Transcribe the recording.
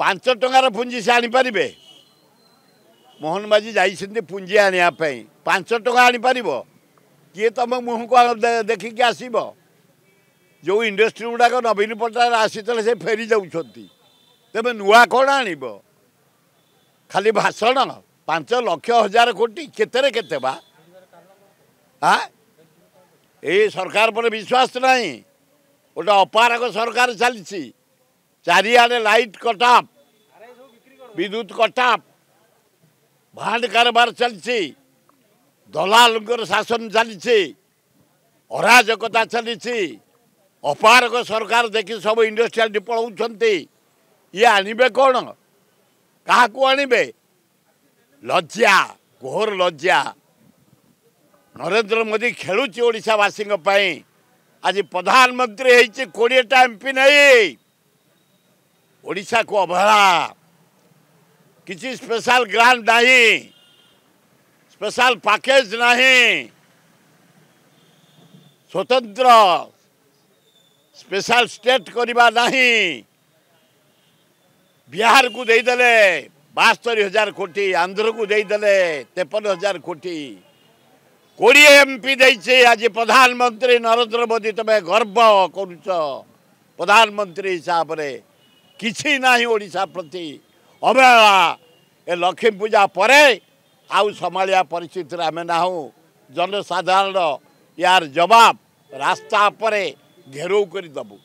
ପାଞ୍ଚ ଟଙ୍କାର ପୁଞ୍ଜି ସେ ଆଣିପାରିବେ ମୋହନ ମାଝୀ ଯାଇଛନ୍ତି ପୁଞ୍ଜି ଆଣିବା ପାଇଁ ପାଞ୍ଚ ଟଙ୍କା ଆଣିପାରିବ କିଏ ତୁମ ମୁହଁକୁ ଦେଖିକି ଆସିବ ଯେଉଁ ଇଣ୍ଡଷ୍ଟ୍ରି ଗୁଡ଼ାକ ନବୀନ ପଟ୍ଟନାୟକ ଆସିଥିଲେ ସେ ଫେରି ଯାଉଛନ୍ତି ତେବେ ନୂଆ କ'ଣ ଆଣିବ ଖାଲି ଭାଷଣ ପାଞ୍ଚ ଲକ୍ଷ ହଜାର କୋଟି କେତେରେ କେତେ ବା ଏ ସରକାର ଉପରେ ବିଶ୍ୱାସ ନାହିଁ ଗୋଟେ ଅପାରକ ସରକାର ଚାଲିଛି চারিআড়ে লাইট কটাপ বিদ্যুৎ কটাপ ভাঁড কারবার চলছে দলালঙ্কর শাসন চালছে অরাজকতা চালছে অপারক সরকার দেখি সব ইন্ডস্ট্রিয়াল পলাউছন্তি ইয়ে আনবে কোণ কাহকু আনবে লজ্জা ঘোর লজ্জা নরেন্দ্র মোদি খেলুছে ওড়িশাবাসী আজ প্রধানমন্ত্রী হয়েছে কোড়িয়েটা এমপি নেই ଓଡ଼ିଶା କୁ ଅବହେଳା କିଛି ସ୍ପେଶାଲ ଗ୍ରାଣ୍ଟ ନାହିଁ ସ୍ପେଶାଲ ପ୍ୟାକେଜ ନାହିଁ ସ୍ୱତନ୍ତ୍ର ସ୍ପେଶାଲ ଷ୍ଟେଟ୍ କରିବା ନାହିଁ ବିହାରକୁ ଦେଇଦେଲେ ବାସ୍ତରୀ ହଜାର କୋଟି ଆନ୍ଧ୍ରକୁ ଦେଇଦେଲେ ତେପନ ହଜାର କୋଟି କୋଡ଼ିଏ ଏମ୍ପି ଦେଇଛି ଆଜି ପ୍ରଧାନମନ୍ତ୍ରୀ ନରେନ୍ଦ୍ର ମୋଦି ତୁମେ ଗର୍ବ କରୁଛ ପ୍ରଧାନମନ୍ତ୍ରୀ ହିସାବରେ କିଛି ନାହିଁ ଓଡ଼ିଶା ପ୍ରତି ଅବହେଳା ଏ ଲକ୍ଷ୍ମୀ ପୂଜା ପରେ ଆଉ ସମାଳିଆ ପରିସ୍ଥିତିରେ ଆମେ ନାହୁଁ ଜନସାଧାରଣ ୟାର ଜବାବ ରାସ୍ତା ଉପରେ ଘେରଉ କରିଦେବୁ